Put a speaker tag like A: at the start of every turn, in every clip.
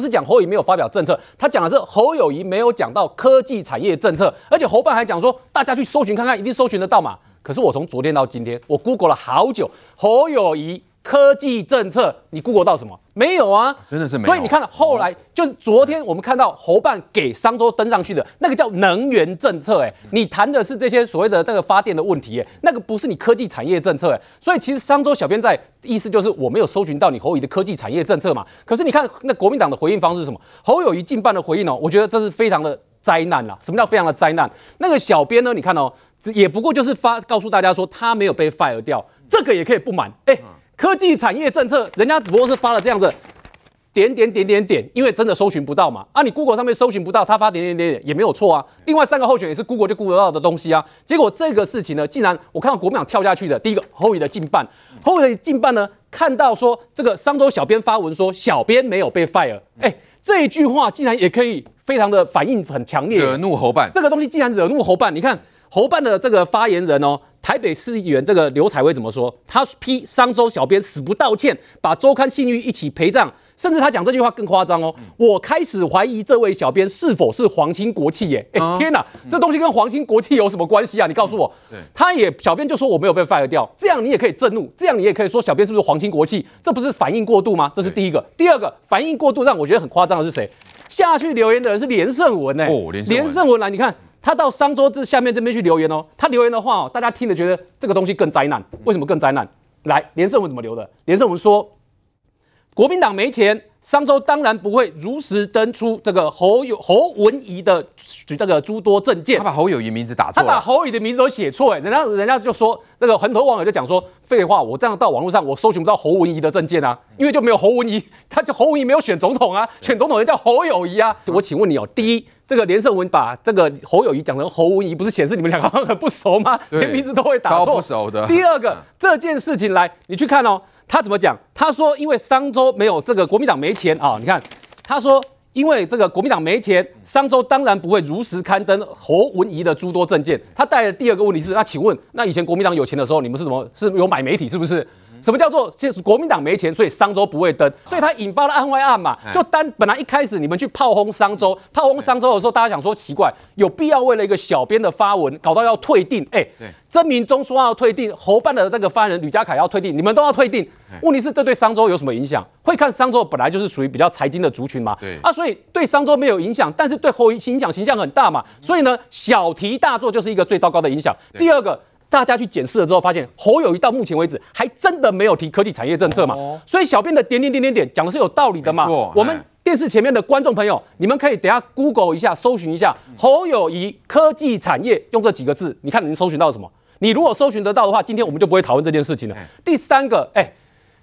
A: 不是讲侯友宜没有发表政策，他讲的是侯友宜没有讲到科技产业政策，而且侯办还讲说大家去搜寻看看，一定搜寻得到嘛。可是我从昨天到今天，我 Google 了好久，侯友宜。科技政策，你顾过到什么没有啊？真的是没有。所以你看到后来，就昨天我们看到侯办给商周登上去的那个叫能源政策，哎，你谈的是这些所谓的那个发电的问题，哎，那个不是你科技产业政策，哎。所以其实商周小编在意思就是我没有搜寻到你侯乙的科技产业政策嘛。可是你看那国民党的回应方式是什么？侯友谊进办的回应呢？我觉得这是非常的灾难啦。什么叫非常的灾难？那个小编呢？你看哦，也不过就是发告诉大家说他没有被 fire 掉，这个也可以不满，哎。科技产业政策，人家只不过是发了这样子点点点点点，因为真的搜寻不到嘛。啊，你 Google 上面搜寻不到，他发点点点点也没有错啊。另外三个候选也是 Google 就 Google 到的东西啊。结果这个事情呢，竟然我看到国民党跳下去的。第一个侯友的进办，侯友的进办呢，看到说这个商周小编发文说，小编没有被 fire。哎，这一句话竟然也可以非常的反应很强烈，惹怒侯办。这个东西竟然惹怒侯办，你看侯办的这个发言人哦。台北市议员这个刘彩薇怎么说？他批商周小编死不道歉，把周刊信誉一起陪葬。甚至他讲这句话更夸张哦，我开始怀疑这位小编是否是皇亲国戚耶？哎天哪，这东西跟皇亲国戚有什么关系啊？你告诉我。他也小编就说我没有被 fire 掉，这样你也可以震怒，这样你也可以说小编是不是皇亲国戚？这不是反应过度吗？这是第一个。第二个反应过度让我觉得很夸张的是谁？下去留言的人是连胜文呢？哦，连胜文来，你看。他到商桌这下面这边去留言哦，他留言的话哦，大家听了觉得这个东西更灾难，为什么更灾难？来，连胜文怎么留的？连胜文说，国民党没钱。商周当然不会如实登出这个侯友侯文仪的这个诸多证件。他把侯友谊名字打错，他把侯宇的名字都写错。哎，人家人家就说那个横头网友就讲说，废话，我这样到网络上我搜寻不到侯文仪的证件啊，因为就没有侯文仪，他就侯文仪没有选总统啊，选总统人叫侯友谊啊。我请问你哦，第一，这个连胜文把这个侯友谊讲成侯文仪，不是显示你们两个很不熟吗？连名字都会打错手的。第二个，这件事情来，你去看哦。他怎么讲？他说，因为商周没有这个国民党没钱啊。你看，他说，因为这个国民党没钱，商周当然不会如实刊登侯文仪的诸多证件。他带的第二个问题是：那请问，那以前国民党有钱的时候，你们是怎么？是有买媒体是不是？什么叫做就是国民党没钱，所以商周不会登，所以它引发了案外案嘛？就单本来一开始你们去炮轰商周，炮轰商周的时候，大家想说奇怪，有必要为了一个小编的发文搞到要退订？哎，真曾明忠说要退订，侯办的那个发言人吕家凯要退订，你们都要退订。问题是这对商周有什么影响？会看商周本来就是属于比较财经的族群嘛？对，啊，所以对商周没有影响，但是对侯影响形象很大嘛？所以呢，小题大做就是一个最糟糕的影响。第二个。大家去检视了之后，发现侯友谊到目前为止还真的没有提科技产业政策嘛？所以小编的点点点点点讲的是有道理的嘛？我们电视前面的观众朋友，你们可以等下 Google 一下，搜寻一下侯友谊科技产业，用这几个字，你看你搜寻到什么？你如果搜寻得到的话，今天我们就不会讨论这件事情了。第三个，哎。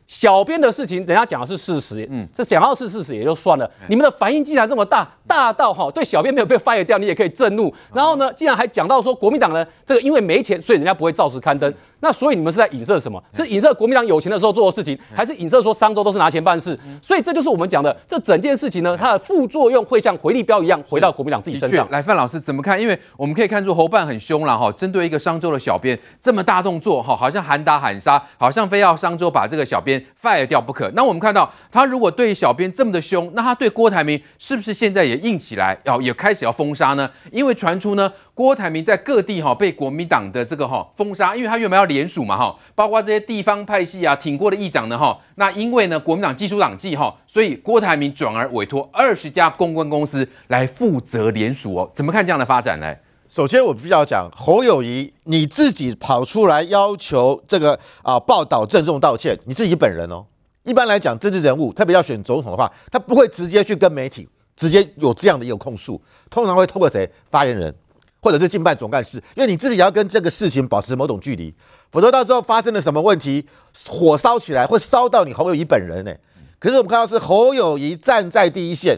A: 小编的事情，人家讲的是事实，嗯，这讲到是事实也就算了。你们的反应既然这么大大到哈，对小编没有被 fire 掉，你也可以震怒。然后呢，竟然还讲到说国民党呢，这个因为没钱，所以人家不会照实刊登。那所以你们是在影射什么？是影射国民党有钱的时候做的事情，还是影射说商周都是拿钱办事？所以这就是我们讲的，这整件事情呢，它的副作用会像回力标一样回到国民党自己身上。来，范老师怎么看？因为我们可以看
B: 出侯办很凶了哈，针对一个商周的小编这么大动作哈，好像喊打喊杀，好像非要商周把这个小编。fire 掉不可。那我们看到他如果对小编这么的凶，那他对郭台铭是不是现在也硬起来，哦，也开始要封杀呢？因为传出呢，郭台铭在各地哈被国民党的这个哈封杀，因为他原本要联署嘛哈，包括这些地方派系啊，挺过的议长呢哈，那因为呢国民党技术党忌哈，所以郭台铭转而委托二十家公关公司来负责联署哦。怎么看这样的发展呢？首先，我
C: 比较讲侯友谊，你自己跑出来要求这个啊报道郑重道歉，你自己本人哦。一般来讲，政治人物，特别要选总统的话，他不会直接去跟媒体直接有这样的一个控诉，通常会透过谁？发言人或者是竞办总干事，因为你自己要跟这个事情保持某种距离，否则到时候发生了什么问题，火烧起来会烧到你侯友谊本人呢。可是我们看到是侯友谊站在第一线，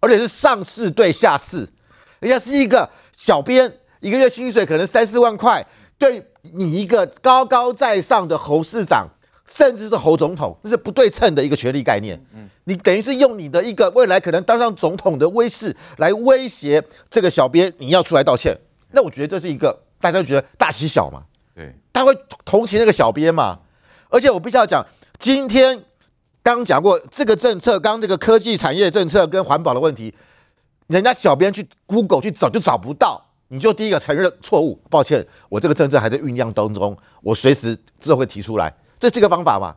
C: 而且是上市对下市，人家是一个。小编一个月薪水可能三四万块，对你一个高高在上的侯市长，甚至是侯总统，这是不对称的一个权力概念。嗯，你等于是用你的一个未来可能当上总统的威势来威胁这个小编，你要出来道歉。那我觉得这是一个大家觉得大欺小嘛，对，他会同情那个小编嘛。而且我必须要讲，今天刚讲过这个政策，刚那个科技产业政策跟环保的问题。人家小编去 Google 去找就找不到，你就第一个承认错误，抱歉，我这个政策还在酝酿当中，我随时后会提出来，这是一个方法嘛。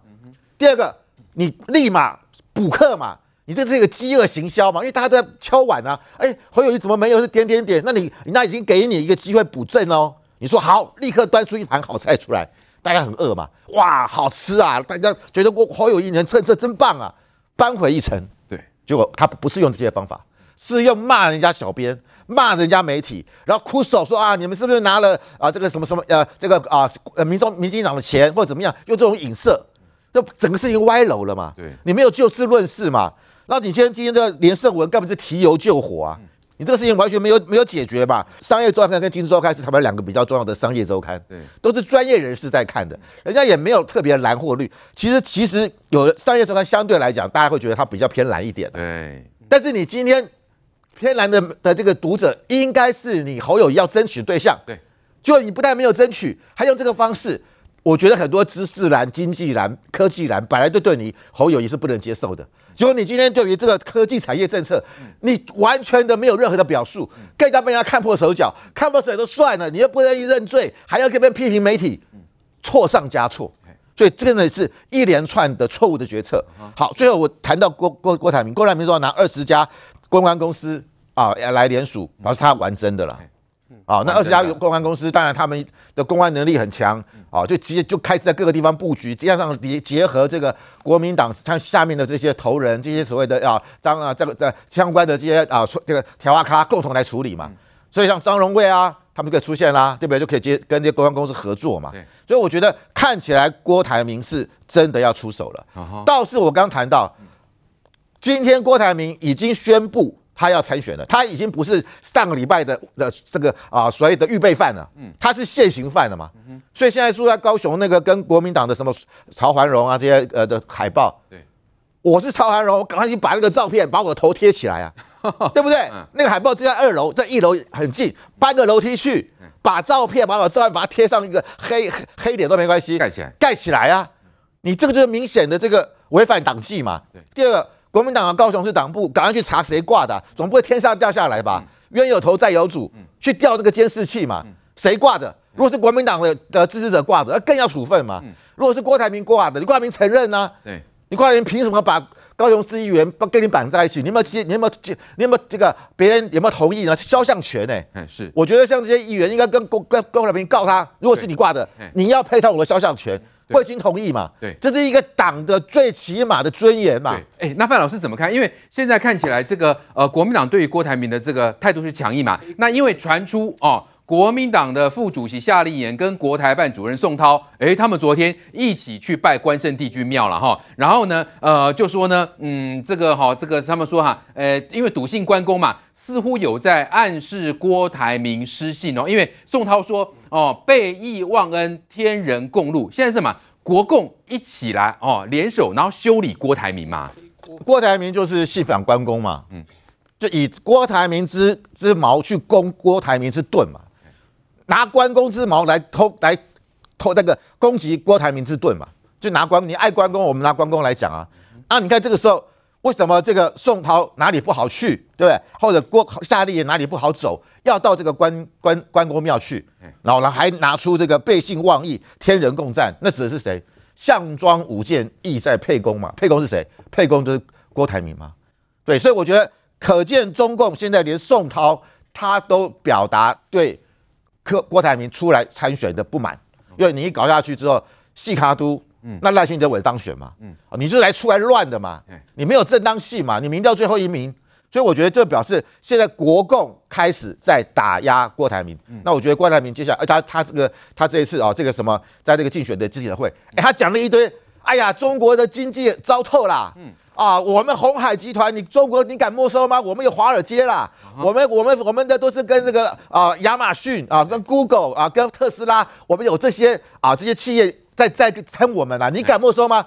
C: 第二个，你立马补课嘛，你这是一个饥饿行销嘛，因为大家都在敲碗啊，哎，侯友谊怎么没有是点点点？那你那已经给你一个机会补正哦，你说好，立刻端出一盘好菜出来，大家很饿嘛，哇，好吃啊，大家觉得我侯友谊人蹭这真棒啊，扳回一城。对，结果他不是用这些方法。是又骂人家小编，骂人家媒体，然后哭诉说啊，你们是不是拿了啊这个什么什么呃这个啊呃民众民进党的钱或者怎么样？用这种影射，就整个事情歪楼了嘛？对，你没有就事论事嘛？那你先今天这个连胜文根本是提油救火啊！你这个事情完全没有没有解决吧？商业周刊跟经济周刊是台湾两个比较重要的商业周刊，对，都是专业人士在看的，人家也没有特别蓝或绿。其实其实有的商业周刊相对来讲，大家会觉得它比较偏蓝一点。对，但是你今天。偏蓝的的这个读者，应该是你侯友谊要争取对象。对，就你不但没有争取，还用这个方式，我觉得很多知识蓝、经济蓝、科技蓝，本来就对你侯友谊是不能接受的。结果你今天对于这个科技产业政策，你完全的没有任何的表述，更加被人家看破手脚，看破水都算了，你又不愿意认罪，还要别人批评媒体，错上加错。所以这个呢是一连串的错误的决策。好，最后我谈到郭郭郭台铭，郭台铭说要拿二十家。公关公司啊，来联署，表示他玩真的了。啊，那二十家公关公司，当然他们的公关能力很强啊，就直接就开始在各个地方布局，加上结结合这个国民党像下面的这些头人，这些所谓的啊张啊个在相关的这些啊这个台阿咖共同来处理嘛。所以像张荣惠啊，他们就可以出现啦，对不对？就可以接跟这些公关公司合作嘛。所以我觉得看起来郭台铭是真的要出手了。倒是我刚谈到。今天郭台铭已经宣布他要参选了，他已经不是上个礼拜的的这个啊所谓的预备犯了，他是现行犯了嘛，所以现在住在高雄那个跟国民党的什么曹环荣啊这些呃的海报，对，我是曹环荣，我赶快去把那个照片把我的头贴起来啊，对不对？那个海报就在二楼，在一楼很近，搬个楼梯去把照片把我照片把它贴上一个黑黑点都没关系，盖起来盖起来啊，你这个就是明显的这个违反党纪嘛，第二个。国民党的高雄市党部，赶快去查谁挂的，总不会天上掉下来吧？冤有头债有主，去调那个监视器嘛？谁挂的？如果是国民党的的支持者挂的，那更要处分嘛？如果是郭台铭挂的，你郭台铭承认呢？对，你郭台铭凭什么把？高雄市议员不跟你绑在一起，你有没有接？你有没有接？你有没有这个别人有没有同意呢？肖像权呢？嗯，是。我觉得像这些议员应该跟郭跟郭台铭告他，如果是你挂的，你要配上我的肖像权，未经同意嘛？对，这是一个党的最起码的尊严嘛？对。那范老师怎么看？因为现在看
B: 起来这个呃国民党对于郭台铭的这个态度是强硬嘛？那因为传出哦。国民党的副主席夏立言跟国台办主任宋涛，哎，他们昨天一起去拜关圣帝君庙了哈。然后呢，呃，就说呢，嗯，这个哈，这个他们说哈，呃，因为笃信关公嘛，似乎有在暗示郭台铭失信哦。因为宋涛说，哦，背义忘恩，天人共怒。现在是什么？国共一起来哦，联手然后修理郭台铭嘛？
C: 郭台铭就是戏反关公嘛，嗯，就以郭台铭之之矛去攻郭台铭之盾嘛。拿关公之矛来偷来偷那个攻击郭台铭之盾嘛？就拿关，你爱关公，我们拿关公来讲啊。啊，你看这个时候为什么这个宋涛哪里不好去，对不对？或者郭夏立哪里不好走，要到这个关关关公庙去，然后呢还拿出这个背信忘义、天人共战，那指的是谁？项庄舞剑意在沛公嘛？沛公是谁？沛公就是郭台铭嘛？对，所以我觉得可见中共现在连宋涛他都表达对。柯郭台铭出来参选的不满，因为你一搞下去之后，细卡都，嗯，那赖清德会当选嘛，嗯，你是来出来乱的嘛，你没有正当戏嘛，你民调最后一名，所以我觉得这表示现在国共开始在打压郭台铭，那我觉得郭台铭接下来，哎，他他这个他这一次啊，这个什么，在这个竞选的记的会，哎，他讲了一堆。哎呀，中国的经济糟透啦！嗯啊，我们红海集团，你中国你敢没收吗？我们有华尔街啦，我们我们我们的都是跟这个啊亚马逊啊、跟 Google 啊、跟特斯拉，我们有这些啊这些企业在在撑我们啦，你敢没收吗？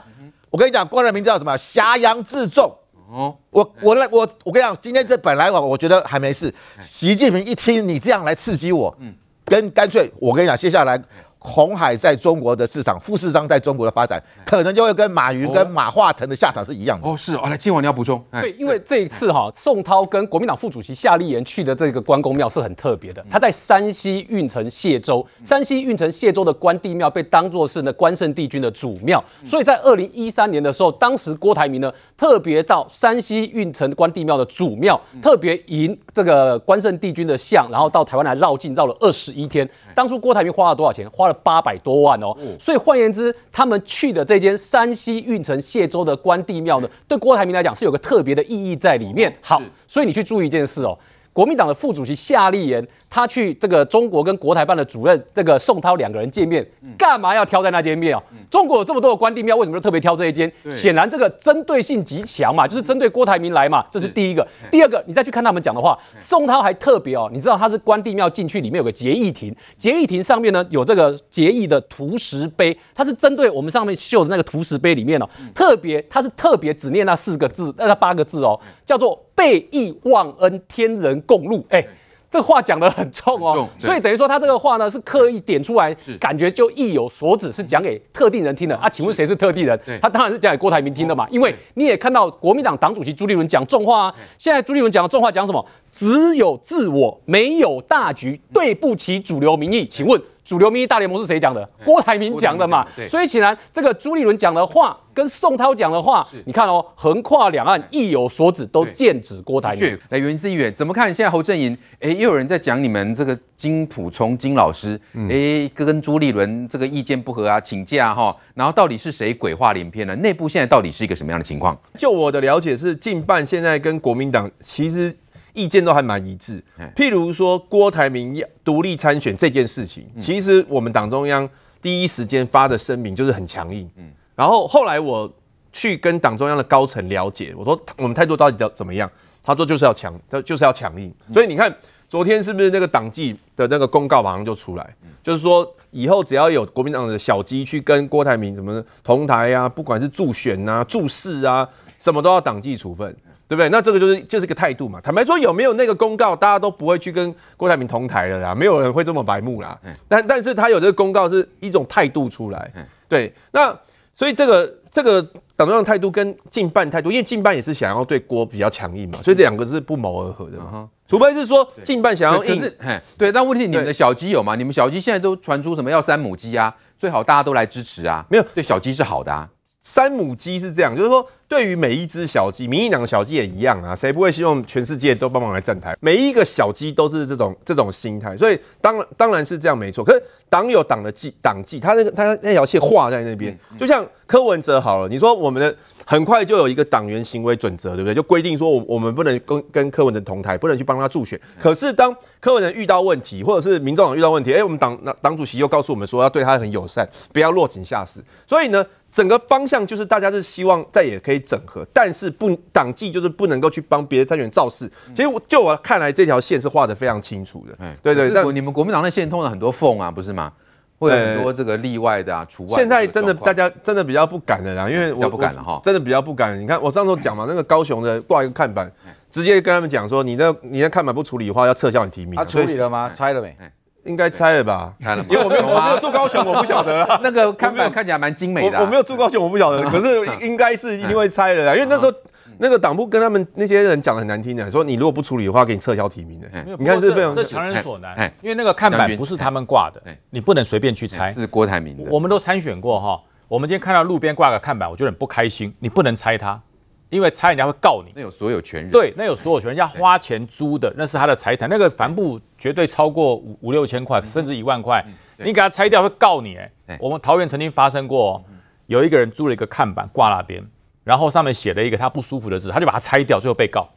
C: 我跟你讲，郭台铭叫什么？挟洋自重。嗯，我我我我跟你讲，今天这本来我我觉得还没事，习近平一听你这样来刺激我，嗯，跟干脆我跟你讲，接下来。红海在中国的市场，富士商在中国的发展，可能就会跟马云、跟马化腾的下场是一样的。哦，是，哦，来，今晚你要补充。对，
A: 因为这一次哈，宋涛跟国民党副主席夏立言去的这个关公庙是很特别的。他在山西运城解州，山西运城解州的关帝庙被当作是那关圣帝君的主庙，所以在二零一三年的时候，当时郭台铭呢特别到山西运城关帝庙的主庙，特别迎这个关圣帝君的像，然后到台湾来绕境，绕了二十一天。当初郭台铭花了多少钱？花。了八百多万哦，所以换言之，他们去的这间山西运城解州的关帝庙呢，对郭台铭来讲是有个特别的意义在里面。好，所以你去注意一件事哦。国民党的副主席夏立言，他去这个中国跟国台办的主任这个宋涛两个人见面，干嘛要挑在那间面中国有这么多的关帝庙，为什么就特别挑这一间？显然这个针对性极强嘛，就是针对郭台铭来嘛，这是第一个。第二个，你再去看他们讲的话，宋涛还特别哦，你知道他是关帝庙进去里面有个结义亭，结义亭上面呢有这个结义的图石碑，他是针对我们上面绣的那个图石碑里面哦，特别他是特别只念那四个字，那那八个字哦，叫做。被义忘恩，天人共怒。哎，这话讲的很重哦，所以等于说他这个话呢是刻意点出来，感觉就意有所指，是讲给特定人听的啊？请问谁是特定人？他当然是讲给郭台铭听的嘛，因为你也看到国民党党主席朱立伦讲重话啊。现在朱立伦讲的重话讲什么？只有自我，没有大局，对不起主流民意。请问？主流民意大联盟是谁讲的？郭台铭讲的嘛，所以显然这个朱立伦讲的话跟宋涛讲的话，你看哦，横跨两岸，意有所指，都剑
B: 指郭台铭。来，因是因员怎么看现在侯正营？哎，又有人在讲你们这个金普聪金老师，哎，跟跟朱立伦这个意见不合啊，请假哈。然后到底是谁鬼话连篇呢？内部现在到底是一个什么样的情
D: 况？就我的了解是，近半现在跟国民党其实。意见都还蛮一致，譬如说郭台铭要独立参选这件事情，其实我们党中央第一时间发的声明就是很强硬，嗯，然后后来我去跟党中央的高层了解，我说我们态度到底要怎么样？他说就是要强，他就是要强硬。所以你看昨天是不是那个党纪的那个公告马上就出来，就是说以后只要有国民党的小鸡去跟郭台铭怎么同台啊，不管是助选啊、助势啊，什么都要党纪处分。对不对？那这个就是就是个态度嘛。坦白说，有没有那个公告，大家都不会去跟郭台铭同台了啦，没有人会这么白目啦。但但是他有这个公告是一种态度出来，对。那所以这个这个党中央态度跟近办态度，因为近办也是想要对郭比较强硬嘛，所以这两个是不谋而合的哈。除非是说近半想要硬，可是对。但问题你们的小鸡
B: 有吗？你们小鸡现在都传出什么要三母鸡啊？最好大家都来支持啊！没有，对小鸡是好的
D: 啊。三母鸡是这样，就是说。对于每一只小鸡，民进党的小鸡也一样啊，谁不会希望全世界都帮忙来站台？每一个小鸡都是这种这种心态，所以当当然是这样没错。可是党有党的纪党纪，他那个他那条线画在那边，就像柯文哲好了，你说我们的很快就有一个党员行为准则，对不对？就规定说，我我们不能跟跟柯文哲同台，不能去帮他助选。可是当柯文哲遇到问题，或者是民众党遇到问题，哎，我们党党主席又告诉我们说，要对他很友善，不要落井下石。所以呢？整个方向就是大家是希望再也可以整合，但是不党纪就是不能够去帮别的参选造势。其实我就我看来，这条线是画的非常清楚的。对对，但你们国民党那线
B: 通了很多缝啊，不是吗？
D: 会有很多这
B: 个例外的啊，
D: 除外。现在真的大家真的比较不敢了啦，因为不敢了哈，真的比较不敢。你看我上次讲嘛，那个高雄的挂一个看板，直接跟他们讲说，你的你的看板不处理的话，要撤销你提名。他处理了吗？拆了没？应该拆了吧？看了吗？因为我没有，我没有
B: 做高雄，我不晓得 那个看板看起来蛮精美的，我没
D: 有做高雄，我不晓得。可是应该是一定会拆的，因为那时候那个党部跟他们那些人讲的很难听的，说你如果不处理的话，给你撤销提名的。你看这内是强人所难，因为那个看板不
E: 是他们挂的，你不能随便去拆。是郭台铭的。我们都参选过哈，我们今天看到路边挂个看板，我觉得不开心。你不能拆它。因为拆人家会告你，那有所有权人对，那有所有权人，人家花钱租的，那是他的财产。那个帆布绝对超过五五六千块，甚至一万块。你给他拆掉会告你。哎，我们桃园曾经发生过，有一个人租了一个看板挂那边，然后上面写了一个他不舒服的字，他就把它拆掉，最后被告。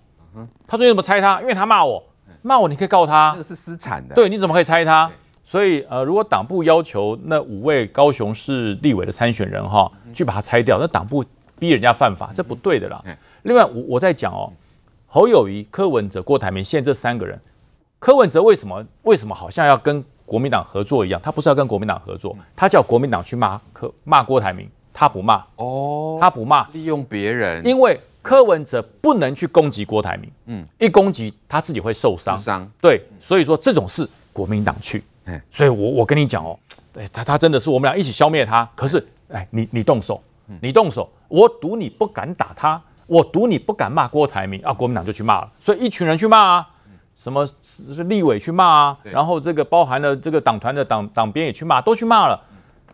E: 他说你怎么拆他？因为他骂我，骂我你可以告他，那个是私产的。对，你怎么可以拆他？所以呃，如果党部要求那五位高雄市立委的参选人哈去把它拆掉，那党部。逼人家犯法，这不对的啦。另外，我我在讲哦，侯友谊、柯文哲、郭台铭，现在这三个人，柯文哲为什么？为什么好像要跟国民党合作一样？他不是要跟国民党合作，他叫国民党去骂柯骂郭台铭，他不骂哦，他不骂，利用别人，因为柯文哲不能去攻击郭台铭，嗯，一攻击他自己会受伤，对，所以说这种事国民党去。所以我我跟你讲哦，他他真的是我们俩一起消灭他。可是，哎，你你动手。你动手，我赌你不敢打他，我赌你不敢骂郭台铭啊！国民党就去骂了，所以一群人去骂啊，什么是立委去骂啊，然后这个包含了这个党团的党党鞭也去骂，都去骂了。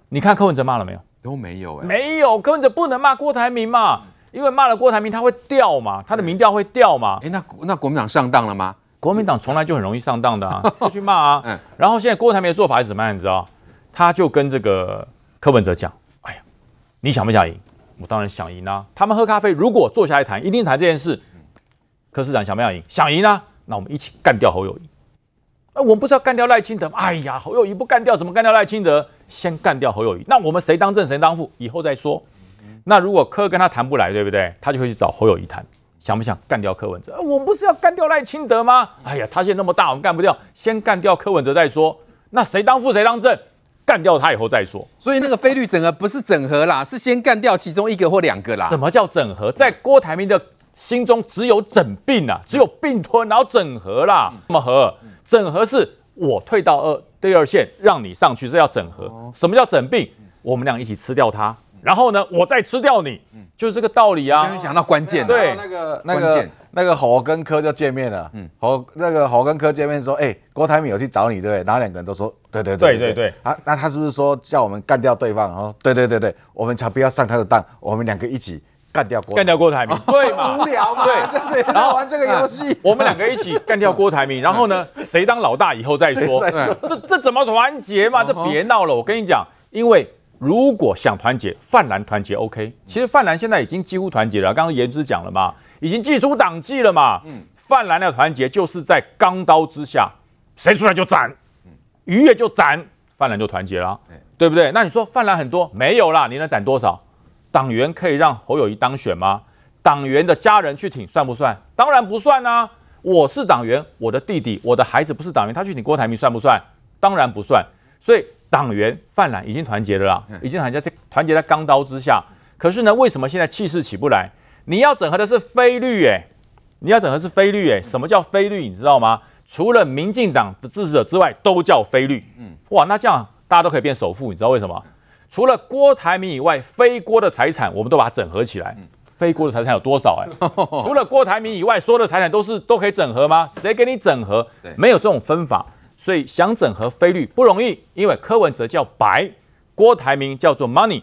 E: 你看柯文哲骂了没有？都没有哎，没有柯文哲不能骂郭台铭嘛，因为骂了郭台铭他会掉嘛，他的民调会掉嘛。哎，那那国民党上当了吗？国民党从来就很容易上当的，啊，就去骂啊。然后现在郭台铭的做法是什么样你知道？他就跟这个柯文哲讲。你想不想赢？我当然想赢啦！他们喝咖啡，如果坐下来谈，一定谈这件事。柯市长想不想赢？想赢啊！那我们一起干掉侯友谊。那我们不是要干掉赖清德？哎呀，侯友谊不干掉怎么干掉赖清德？先干掉侯友谊。那我们谁当正谁当副以后再说。那如果柯跟他谈不来，对不对？他就会去找侯友谊谈。想不想干掉柯文哲？我们不是要干掉赖清德吗？哎呀，他现在那么大，我们干不掉，先干掉柯文哲再说。那谁当副谁当正？干掉他以后再说，所以那个菲律整合不是整合啦，是先干掉其中一个或两个啦。什么叫整合？在郭台铭的心中只有整病啊，只有并吞，然后整合啦。什么合？整合是我退到二第二线，让你上去，这叫整合。什么叫整病？我们俩一起吃掉他。然后呢，我再吃掉你，就是这个道理啊。讲到关键，对，那个那个
C: 那个侯根柯就见面了。嗯，侯那个侯根柯见面说：“哎，郭台铭有去找你，对不对？”然后两个人都说：“对对对对对对。”啊，那他是不是说叫我们干掉对方？哦，对对对对，我们才不要上他的当。我们两个一起干掉干掉
E: 郭台铭，对嘛？无聊嘛，对。然后玩这个游戏，我们两个一起干掉郭台铭。然后呢，谁当老大以后再说。这这怎么团结嘛？这别闹了，我跟你讲，因为。如果想团结泛蓝团结，OK，其实泛蓝现在已经几乎团结了。刚刚言之讲了嘛，已经祭出党祭了嘛。嗯，泛蓝的团结，就是在钢刀之下，谁出来就斩，愉悦就斩，泛蓝就团结了，对不对？那你说泛蓝很多没有啦？你能斩多少？党员可以让侯友谊当选吗？党员的家人去挺算不算？当然不算啦。我是党员，我的弟弟、我的孩子不是党员，他去挺郭台铭算不算？当然不算。所以。党员泛蓝已经团结了啦，已经团结在团结在钢刀之下。可是呢，为什么现在气势起不来？你要整合的是非绿哎，你要整合是非绿哎。什么叫非绿？你知道吗？除了民进党的支持者之外，都叫非绿。嗯，哇，那这样大家都可以变首富，你知道为什么？除了郭台铭以外，非郭的财产我们都把它整合起来。非郭的财产有多少？哎，除了郭台铭以外，所有的财产都是都可以整合吗？谁给你整合？没有这种分法。所以想整合菲律不容易，因为柯文哲叫白，郭台铭叫做 money，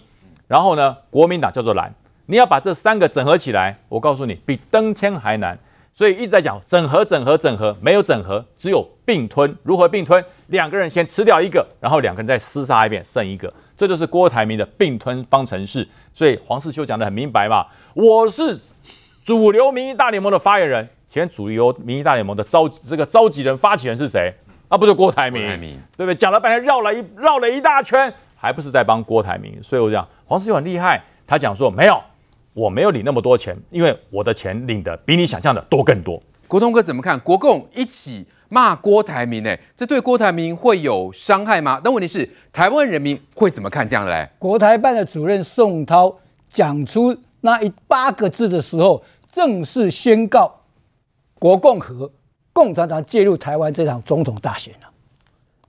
E: 然后呢，国民党叫做蓝。你要把这三个整合起来，我告诉你，比登天还难。所以一直在讲整合、整合、整合，没有整合，只有并吞。如何并吞？两个人先吃掉一个，然后两个人再厮杀一遍，剩一个。这就是郭台铭的并吞方程式。所以黄世修讲的很明白嘛，我是主流民意大联盟的发言人。请问主流民意大联盟的招这个召集人、发起人是谁？啊，不是郭台铭，对不对？讲了半天，绕了一绕了一大圈，还不是在帮郭台铭。所以我讲，黄世勇很厉害，他讲说没有，我没有领那么多钱，因为我的钱领的比你想象的多更多。
B: 国通哥怎么看？国共一起骂郭台铭，哎，这对郭台铭会有伤害吗？但问题是，台湾人民会怎么看这样来？
F: 国台办的主任宋涛讲出那一八个字的时候，正式宣告国共和。共产党介入台湾这场总统大选了。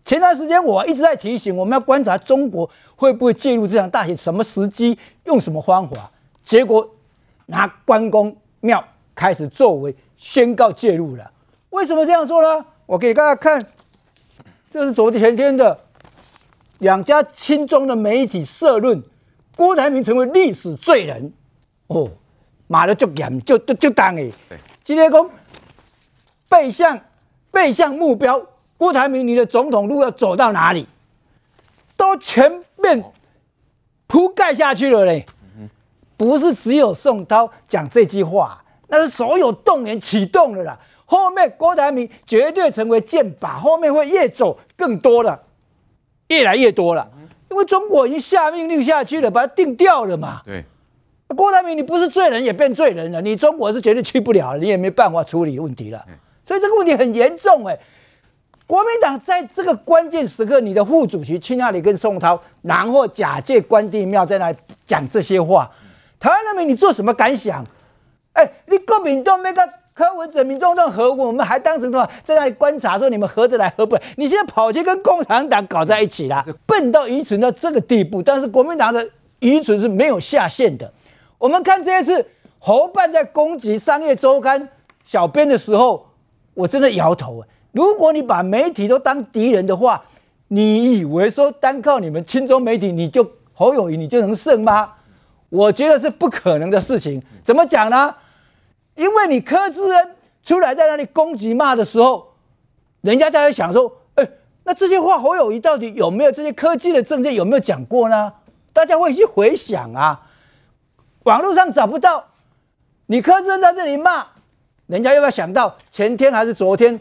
F: 前段时间我一直在提醒，我们要观察中国会不会介入这场大选，什么时机，用什么方法。结果拿关公庙开始作为宣告介入了。为什么这样做呢？我给大家看，这是昨天前天的两家亲中的媒体社论。郭台铭成为历史罪人。哦，骂的足严，就就就当诶。对，直讲。背向，背向目标。郭台铭，你的总统路要走到哪里，都全面铺盖下去了嘞。不是只有宋涛讲这句话，那是所有动员启动了啦。后面郭台铭绝对成为箭靶，后面会越走更多了，越来越多了。因为中国已经下命令下去了，把它定掉了嘛。对，郭台铭，你不是罪人也变罪人了。你中国是绝对去不了了，你也没办法处理问题了。所以这个问题很严重哎！国民党在这个关键时刻，你的副主席去那里跟宋涛，然后假借关帝庙在那里讲这些话，台湾人民你做什么感想？哎，你国民党没个柯文者，民众都合，我们还当成的话在那里观察说你们合得来合不来？你现在跑去跟共产党搞在一起了，笨到愚蠢到这个地步。但是国民党的愚蠢是没有下限的。我们看这一次侯办在攻击商业周刊小编的时候。我真的摇头。如果你把媒体都当敌人的话，你以为说单靠你们青州媒体，你就侯友谊你就能胜吗？我觉得是不可能的事情。怎么讲呢？因为你柯志恩出来在那里攻击骂的时候，人家在想说：哎，那这些话侯友谊到底有没有这些科技的证件？有没有讲过呢？大家会去回想啊。网络上找不到，你柯志恩在这里骂。人家又要想到前天还是昨天，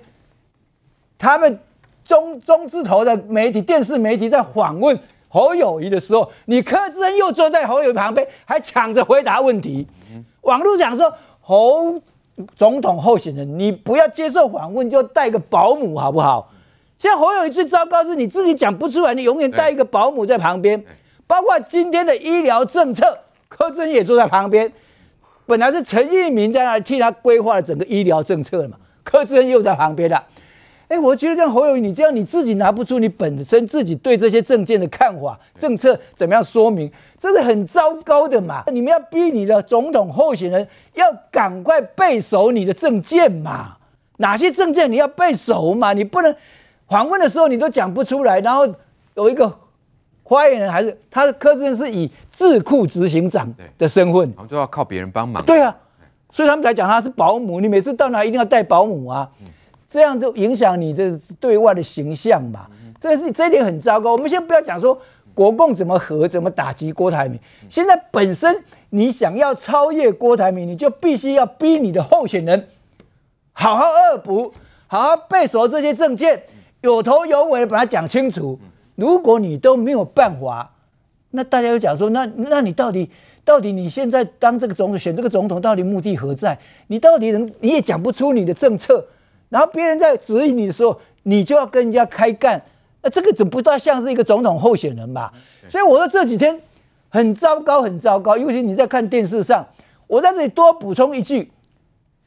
F: 他们中中字头的媒体、电视媒体在访问侯友谊的时候，你柯志恩又坐在侯友谊旁边，还抢着回答问题。网络讲说，侯总统候选人，你不要接受访问，就带个保姆好不好？在侯友谊最糟糕是你自己讲不出来，你永远带一个保姆在旁边。包括今天的医疗政策，柯志恩也坐在旁边。本来是陈义明在那替他规划整个医疗政策嘛，柯志恩又在旁边了。哎，我觉得像侯友宜这样，你自己拿不出你本身自己对这些政见的看法，政策怎么样说明，这是很糟糕的嘛。你们要逼你的总统候选人要赶快背熟你的政见嘛，哪些政见你要背熟嘛，你不能访问的时候你都讲不出来，然后有一个。发言人还是他，柯志仁是以智库执行长的身份，
B: 然后就要靠别人帮忙。对
F: 啊，所以他们才讲他是保姆。你每次到哪一定要带保姆啊？这样就影响你的对外的形象嘛？这是这一点很糟糕。我们先不要讲说国共怎么和，怎么打击郭台铭。现在本身你想要超越郭台铭，你就必须要逼你的候选人好好恶补，好好背熟这些政件，有头有尾把它讲清楚。如果你都没有办法，那大家又讲说，那那你到底到底你现在当这个总统选这个总统到底目的何在？你到底能你也讲不出你的政策，然后别人在质疑你的时候，你就要跟人家开干，那这个总不大像是一个总统候选人吧？所以我说这几天很糟糕，很糟糕。尤其你在看电视上，我在这里多补充一句。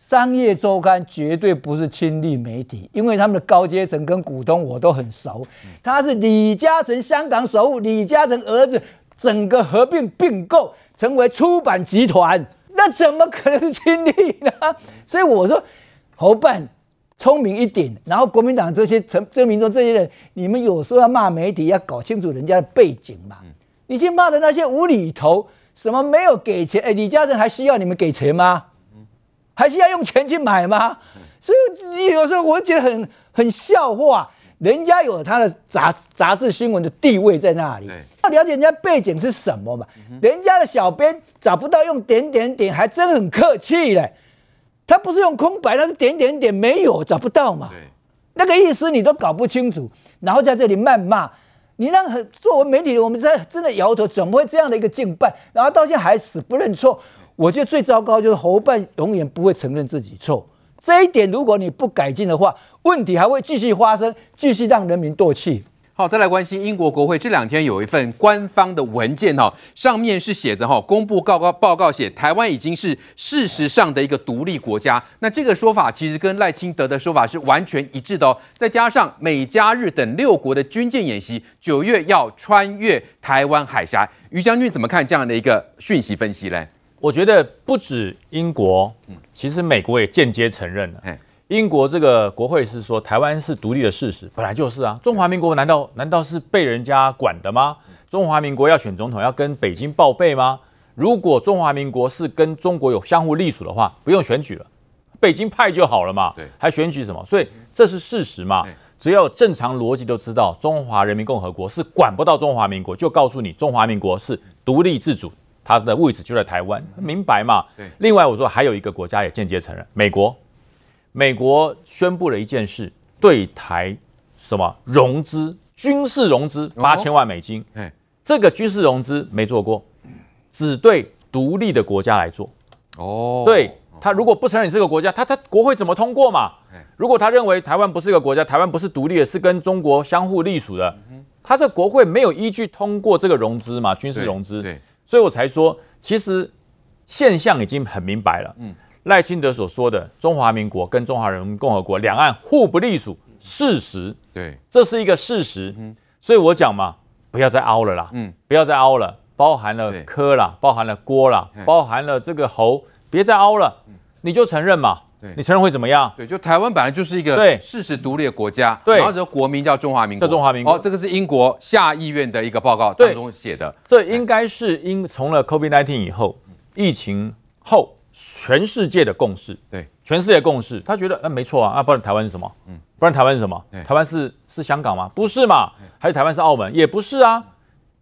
F: 商业周刊绝对不是亲历媒体，因为他们的高阶层跟股东我都很熟。他是李嘉诚香港首富，李嘉诚儿子整个合并并购成为出版集团，那怎么可能是亲历呢？所以我说侯办聪明一点，然后国民党这些陈、陈明忠这些人，你们有时候要骂媒体，要搞清楚人家的背景嘛。你去骂的那些无厘头，什么没有给钱？哎，李嘉诚还需要你们给钱吗？还是要用钱去买吗？所以你有时候我觉得很很笑话，人家有他的杂杂志新闻的地位在那里，要了解人家背景是什么嘛？人家的小编找不到用点点点，还真很客气嘞，他不是用空白，他是点点点没有找不到嘛？那个意思你都搞不清楚，然后在这里谩骂，你让作为媒体，我们在真的摇头，怎么会这样的一个敬拜，然后到现在还死不认错。我觉得最糟糕就是侯办永远不会承认自己错，这一点如果你不改进的话，问题还会继续发生，继续让人民唾弃。好，再来关
B: 心英国国会这两天有一份官方的文件哈，上面是写着哈，公布报告报告写台湾已经是事实上的一个独立国家。那这个说法其实跟赖清德的说法是完全一致的哦。再加上美加日等六国的军舰演习，九月要穿越台湾海峡，于将军怎么看这样的一个讯息分析
E: 嘞？我觉得不止英国，其实美国也间接承认了。英国这个国会是说台湾是独立的事实，本来就是啊。中华民国难道难道是被人家管的吗？中华民国要选总统要跟北京报备吗？如果中华民国是跟中国有相互隶属的话，不用选举了，北京派就好了嘛。还选举什么？所以这是事实嘛。只要正常逻辑都知道，中华人民共和国是管不到中华民国，就告诉你中华民国是独立自主。他的位置就在台湾，明白嘛？另外，我说还有一个国家也间接承认，美国。美国宣布了一件事，对台什么融资？军事融资八千万美金。哎，这个军事融资没做过，只对独立的国家来做。哦，对。他如果不承认你是个国家，他他国会怎么通过嘛？如果他认为台湾不是一个国家，台湾不是独立的，是跟中国相互隶属的，他这国会没有依据通过这个融资嘛？军事融资，对。所以我才说，其实现象已经很明白了。嗯，赖清德所说的“中华民国”跟“中华人民共和国”两岸互不隶属，事实。对，这是一个事实。嗯，所以我讲嘛，不要再凹了啦。嗯，不要再凹了，包含了科啦，包含了锅啦，包含了这个侯，别再凹了，你就承认嘛。对，你承认会怎么样？对，就台湾本来就是一个事实独立国家，对，然后之后国名叫中华民，叫中华民国。哦，这个是英
B: 国下议院的一个报告当中写的，
E: 这应该是因从了 COVID-19 以后，疫情后全世界的共识，对，全世界共识，他觉得那没错啊，那不然台湾是什么？嗯，不然台湾是什么？台湾是是香港吗？不是嘛？还是台湾是澳门？也不是啊，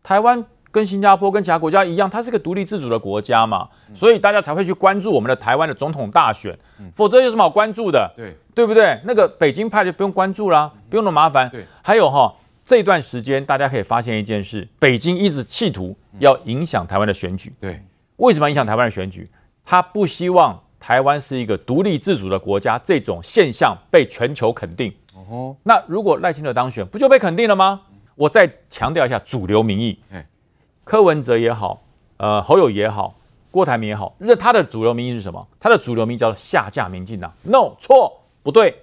E: 台湾。跟新加坡跟其他国家一样，它是个独立自主的国家嘛，所以大家才会去关注我们的台湾的总统大选，否则有什么好关注的？对，对不对？那个北京派就不用关注啦，不用那么麻烦。对，还有哈，这段时间大家可以发现一件事：北京一直企图要影响台湾的选举。对，为什么影响台湾的选举？他不希望台湾是一个独立自主的国家，这种现象被全球肯定。哦，那如果赖清德当选，不就被肯定了吗？我再强调一下，主流民意。柯文哲也好，呃，侯友也好，郭台铭也好，那他的主流民意是什么？他的主流意叫做下架民进党。No，错不对？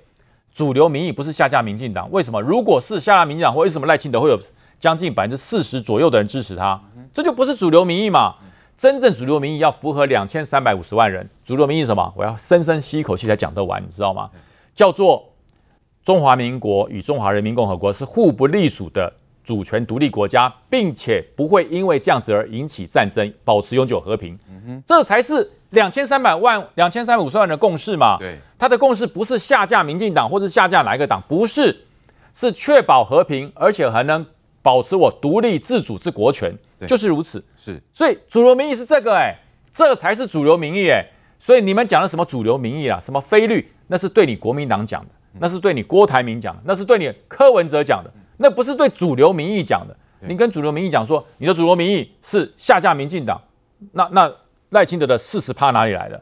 E: 主流民意不是下架民进党，为什么？如果是下架民进党，或为什么赖清德会有将近百分之四十左右的人支持他？这就不是主流民意嘛？真正主流民意要符合两千三百五十万人。主流民意什么？我要深深吸一口气才讲得完，你知道吗？叫做中华民国与中华人民共和国是互不隶属的。主权独立国家，并且不会因为这样子而引起战争，保持永久和平，这才是两千三百万、两千三五十万的共识嘛？对，他的共识不是下架民进党，或是下架哪一个党，不是，是确保和平，而且还能保持我独立自主之国权，就是如此。是，所以主流民意是这个，哎，这才是主流民意，哎，所以你们讲的什么主流民意啊？什么非律？那是对你国民党讲的，那是对你郭台铭讲的，那是对你柯文哲讲的。那不是对主流民意讲的。你跟主流民意讲说，你的主流民意是下架民进党，那那赖清德的四十趴哪里来的？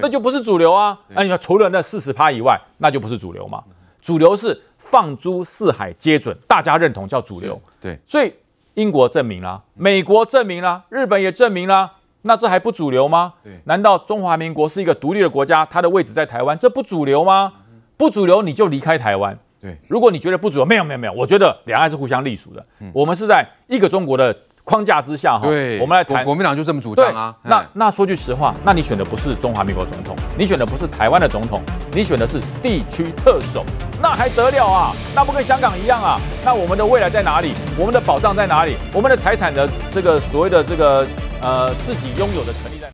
E: 那就不是主流啊！那你说除了那四十趴以外，那就不是主流嘛？主流是放诸四海皆准，大家认同叫主流。对，所以英国证明了，美国证明了，日本也证明了，那这还不主流吗？难道中华民国是一个独立的国家，它的位置在台湾，这不主流吗？不主流你就离开台湾。对，如果你觉得不足，没有没有没有，我觉得两岸是互相隶属的，我们是在一个中国的框架之下哈。对，我们来谈国民党就这么主张啊。那那说句实话，那你选的不是中华民国总统，你选的不是台湾的总统，你选的是地区特首，那还得了啊？那不跟香港一样啊？那我们的未来在哪里？我们的保障在哪里？我们的财产的这个所谓的这个呃自己拥有的权利在？